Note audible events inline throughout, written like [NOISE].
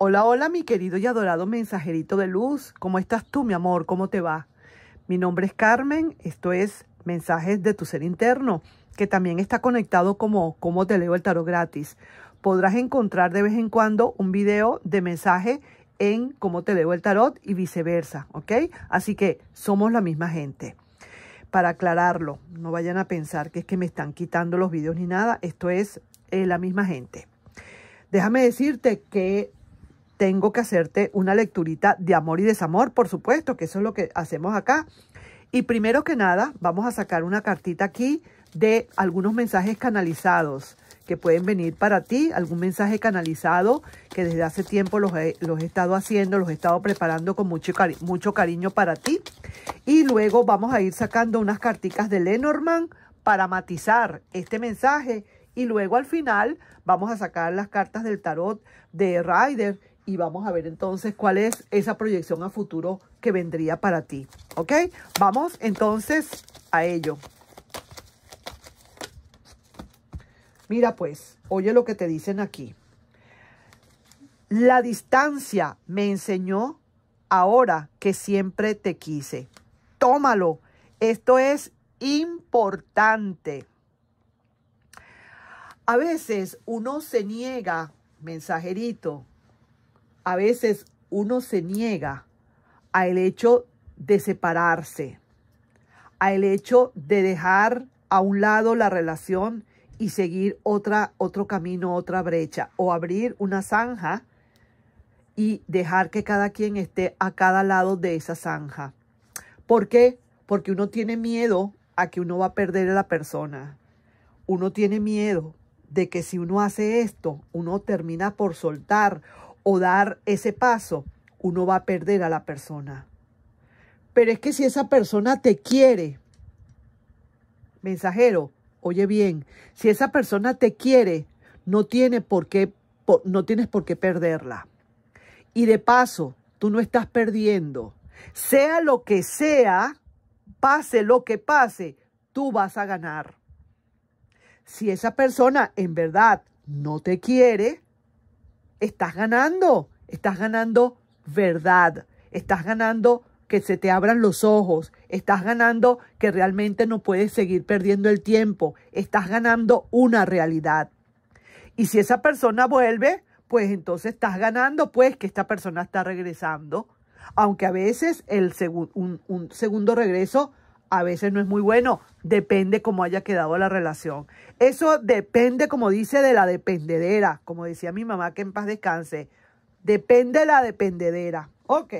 Hola, hola, mi querido y adorado mensajerito de luz. ¿Cómo estás tú, mi amor? ¿Cómo te va? Mi nombre es Carmen. Esto es Mensajes de tu Ser Interno, que también está conectado como Cómo te leo el tarot gratis. Podrás encontrar de vez en cuando un video de mensaje en Cómo te leo el tarot y viceversa, ¿ok? Así que somos la misma gente. Para aclararlo, no vayan a pensar que es que me están quitando los videos ni nada. Esto es eh, la misma gente. Déjame decirte que tengo que hacerte una lecturita de amor y desamor, por supuesto, que eso es lo que hacemos acá. Y primero que nada, vamos a sacar una cartita aquí de algunos mensajes canalizados que pueden venir para ti, algún mensaje canalizado que desde hace tiempo los he, los estado haciendo, los he estado preparando con mucho, mucho cariño para ti. Y luego vamos a ir sacando unas carticas de Lenormand para matizar este mensaje. Y luego al final vamos a sacar las cartas del tarot de Ryder y vamos a ver entonces cuál es esa proyección a futuro que vendría para ti. ¿Ok? Vamos entonces a ello. Mira pues, oye lo que te dicen aquí. La distancia me enseñó ahora que siempre te quise. Tómalo. Esto es importante. A veces uno se niega, mensajerito, a veces uno se niega el hecho de separarse, al hecho de dejar a un lado la relación y seguir otra, otro camino, otra brecha, o abrir una zanja y dejar que cada quien esté a cada lado de esa zanja. ¿Por qué? Porque uno tiene miedo a que uno va a perder a la persona. Uno tiene miedo de que si uno hace esto, uno termina por soltar o dar ese paso, uno va a perder a la persona. Pero es que si esa persona te quiere, mensajero, oye bien, si esa persona te quiere, no, tiene por qué, no tienes por qué perderla. Y de paso, tú no estás perdiendo. Sea lo que sea, pase lo que pase, tú vas a ganar. Si esa persona en verdad no te quiere, estás ganando, estás ganando verdad, estás ganando que se te abran los ojos, estás ganando que realmente no puedes seguir perdiendo el tiempo, estás ganando una realidad. Y si esa persona vuelve, pues entonces estás ganando, pues que esta persona está regresando, aunque a veces el un segundo regreso a veces no es muy bueno, depende cómo haya quedado la relación. Eso depende, como dice, de la dependedera, como decía mi mamá, que en paz descanse. Depende de la dependedera. Ok,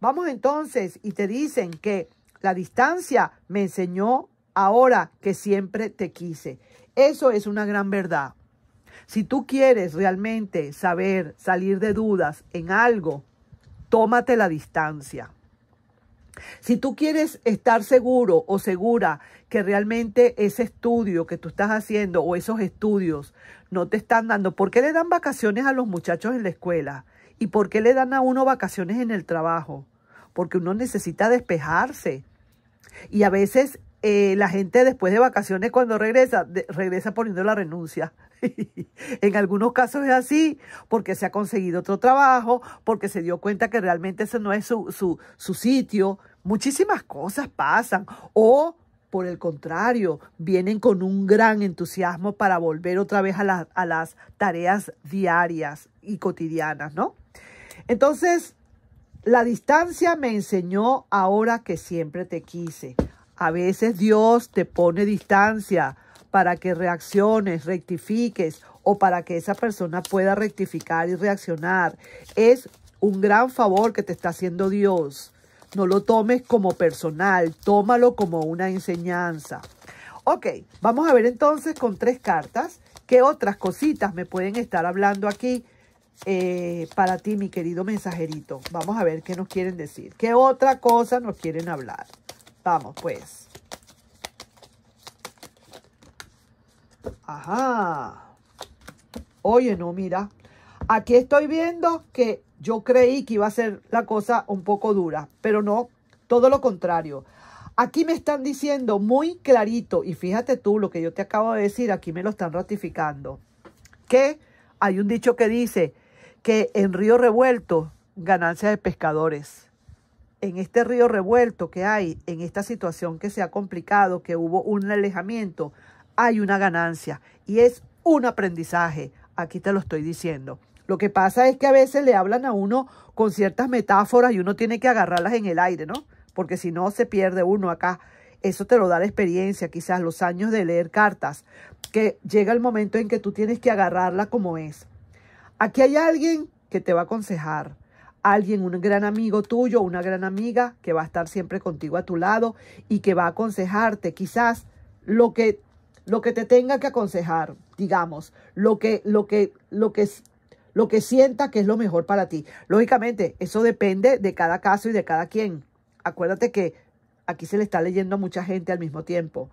vamos entonces y te dicen que la distancia me enseñó ahora que siempre te quise. Eso es una gran verdad. Si tú quieres realmente saber, salir de dudas en algo, tómate la distancia. Si tú quieres estar seguro o segura que realmente ese estudio que tú estás haciendo o esos estudios no te están dando, ¿por qué le dan vacaciones a los muchachos en la escuela? ¿Y por qué le dan a uno vacaciones en el trabajo? Porque uno necesita despejarse. Y a veces eh, la gente después de vacaciones cuando regresa, regresa poniendo la renuncia. [LAUGHS] en algunos casos es así, porque se ha conseguido otro trabajo, porque se dio cuenta que realmente ese no es su, sitio. Muchísimas cosas pasan. O por el contrario, vienen con un gran entusiasmo para volver otra vez a, a, las tareas diarias y cotidianas, ¿no? Entonces, la distancia me enseñó ahora que siempre te quise. A veces Dios te pone distancia para que reacciones, rectifiques o para que esa persona pueda rectificar y reaccionar. Es un gran favor que te está haciendo Dios. No lo tomes como personal, tómalo como una enseñanza. Ok, vamos a ver entonces con tres cartas qué otras cositas me pueden estar hablando aquí eh, para ti, mi querido mensajerito. Vamos a ver qué nos quieren decir, qué otra cosa nos quieren hablar. Vamos, pues. Ajá. Oye, no, mira. Aquí estoy viendo que yo creí que iba a ser la cosa un poco dura, pero no, todo lo contrario. Aquí me están diciendo muy clarito, y fíjate tú lo que yo te acabo de decir, aquí me lo están ratificando, que hay un dicho que dice que en río revuelto, ganancia de pescadores. En este río revuelto que hay, en esta situación que se ha complicado, que hubo un alejamiento, hay una ganancia y es un aprendizaje. Aquí te lo estoy diciendo. Lo que pasa es que a veces le hablan a uno con ciertas metáforas y uno tiene que agarrarlas en el aire, ¿no? Porque si no, se pierde uno acá. Eso te lo da la experiencia, quizás los años de leer cartas, que llega el momento en que tú tienes que agarrarla como es. Aquí hay alguien que te va a aconsejar, alguien, un gran amigo tuyo, una gran amiga que va a estar siempre contigo a tu lado y que va a aconsejarte quizás lo que lo que te tenga que aconsejar, digamos, lo que, lo que, lo que, lo que sienta que es lo mejor para ti. Lógicamente, eso depende de cada caso y de cada quien. Acuérdate que aquí se le está leyendo a mucha gente al mismo tiempo.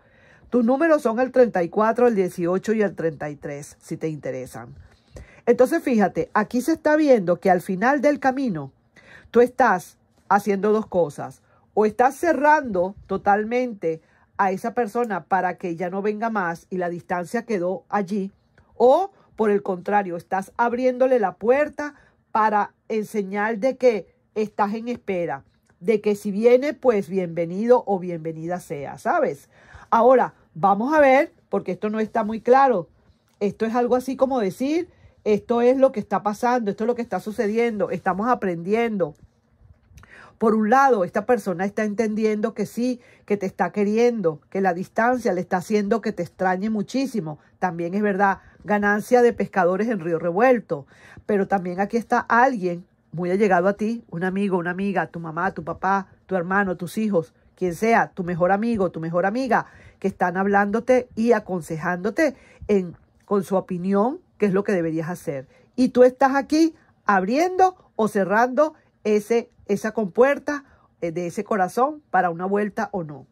Tus números son el 34, el 18 y el 33, si te interesan. Entonces, fíjate, aquí se está viendo que al final del camino, tú estás haciendo dos cosas. O estás cerrando totalmente a esa persona para que ya no venga más y la distancia quedó allí, o por el contrario, estás abriéndole la puerta para enseñar de que estás en espera, de que si viene, pues bienvenido o bienvenida sea, ¿sabes? Ahora, vamos a ver, porque esto no está muy claro. Esto es algo así como decir, esto es lo que está pasando, esto es lo que está sucediendo, estamos aprendiendo. Por un lado, esta persona está entendiendo que sí, que te está queriendo, que la distancia le está haciendo que te extrañe muchísimo. También es verdad, ganancia de pescadores en río revuelto. Pero también aquí está alguien muy allegado a ti, un amigo, una amiga, tu mamá, tu papá, tu hermano, tus hijos, quien sea, tu mejor amigo, tu mejor amiga, que están hablándote y aconsejándote en, con su opinión qué es lo que deberías hacer. Y tú estás aquí abriendo o cerrando ese esa compuerta eh, de ese corazón para una vuelta o no.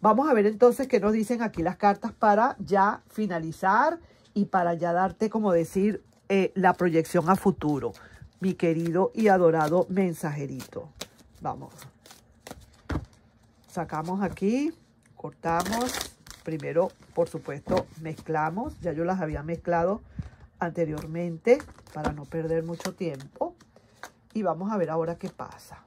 Vamos a ver entonces qué nos dicen aquí las cartas para ya finalizar y para ya darte, como decir, eh, la proyección a futuro, mi querido y adorado mensajerito. Vamos. Sacamos aquí, cortamos. Primero, por supuesto, mezclamos. Ya yo las había mezclado anteriormente para no perder mucho tiempo. Y vamos a ver ahora qué pasa.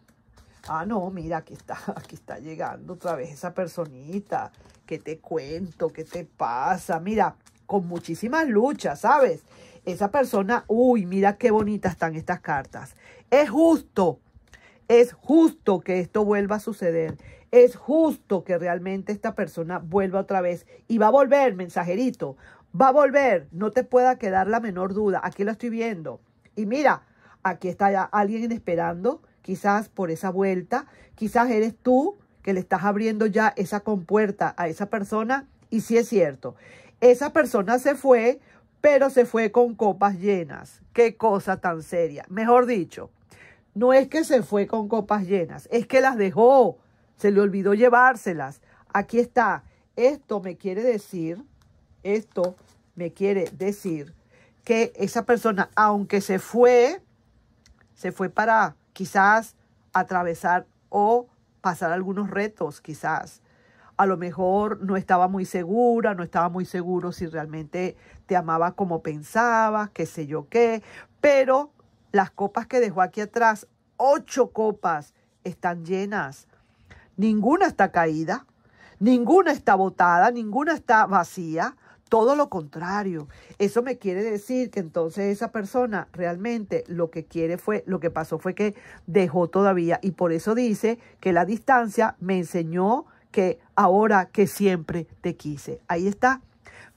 Ah, no, mira, aquí está, [LAUGHS] aquí está llegando otra vez esa personita. ¿Qué te cuento? ¿Qué te pasa? Mira, con muchísimas luchas, ¿sabes? Esa persona, uy, mira qué bonitas están estas cartas. Es justo, es justo que esto vuelva a suceder. Es justo que realmente esta persona vuelva otra vez. Y va a volver, mensajerito. Va a volver, no te pueda quedar la menor duda. Aquí la estoy viendo. Y mira, aquí está ya alguien esperando, quizás por esa vuelta, quizás eres tú que le estás abriendo ya esa compuerta a esa persona y sí es cierto, esa persona se fue, pero se fue con copas llenas. Qué cosa tan seria. Mejor dicho, no es que se fue con copas llenas, es que las dejó, se le olvidó llevárselas. Aquí está. Esto me quiere decir, esto me quiere decir que esa persona, aunque se fue, se fue para quizás atravesar o pasar algunos retos, quizás. A lo mejor no estaba muy segura, no estaba muy seguro si realmente te amaba como pensaba, qué sé yo qué, pero las copas que dejó aquí atrás, ocho copas, están llenas. Ninguna está caída, ninguna está botada, ninguna está vacía. Todo lo contrario. Eso me quiere decir que entonces esa persona realmente lo que quiere fue, lo que pasó fue que dejó todavía. Y por eso dice que la distancia me enseñó que ahora que siempre te quise. Ahí está.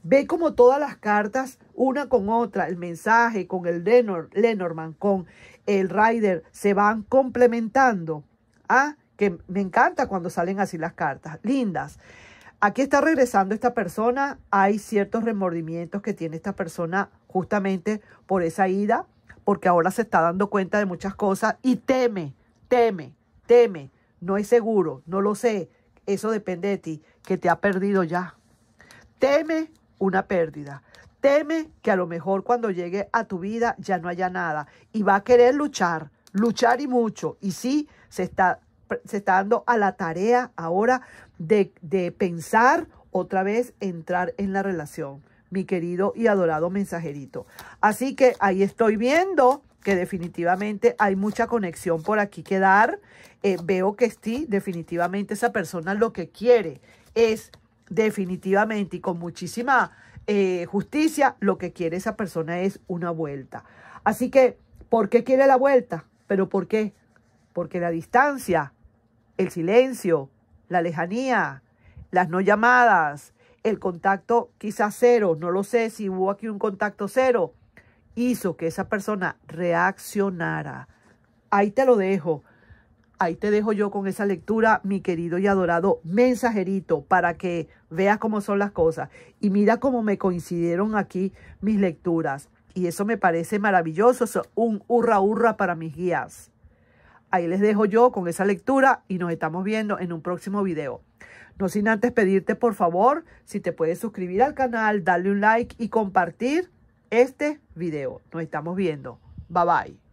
Ve como todas las cartas, una con otra, el mensaje, con el Lenor, Lenorman, con el Rider, se van complementando. Ah, que me encanta cuando salen así las cartas, lindas aquí está regresando esta persona, hay ciertos remordimientos que tiene esta persona justamente por esa ida, porque ahora se está dando cuenta de muchas cosas y teme, teme, teme, no es seguro, no lo sé, eso depende de ti, que te ha perdido ya. Teme una pérdida. Teme que a lo mejor cuando llegue a tu vida ya no haya nada y va a querer luchar, luchar y mucho. Y sí, se está, se dando a la tarea ahora de, pensar otra vez entrar en la relación, mi querido y adorado mensajerito. Así que ahí estoy viendo que definitivamente hay mucha conexión por aquí que dar. Eh, veo que sí, definitivamente esa persona lo que quiere es definitivamente y con muchísima eh, justicia, lo que quiere esa persona es una vuelta. Así que, ¿por qué quiere la vuelta? ¿Pero por qué? Porque la distancia, el silencio, la lejanía, las no llamadas, el contacto quizás cero, no lo sé si hubo aquí un contacto cero, hizo que esa persona reaccionara. Ahí te lo dejo. Ahí te dejo yo con esa lectura, mi querido y adorado mensajerito, para que veas cómo son las cosas. Y mira cómo me coincidieron aquí mis lecturas. Y eso me parece maravilloso. Es un hurra hurra para mis guías. Ahí les dejo yo con esa lectura y nos estamos viendo en un próximo video. No sin antes pedirte, por favor, si te puedes suscribir al canal, darle un like y compartir este video. Nos estamos viendo. Bye bye.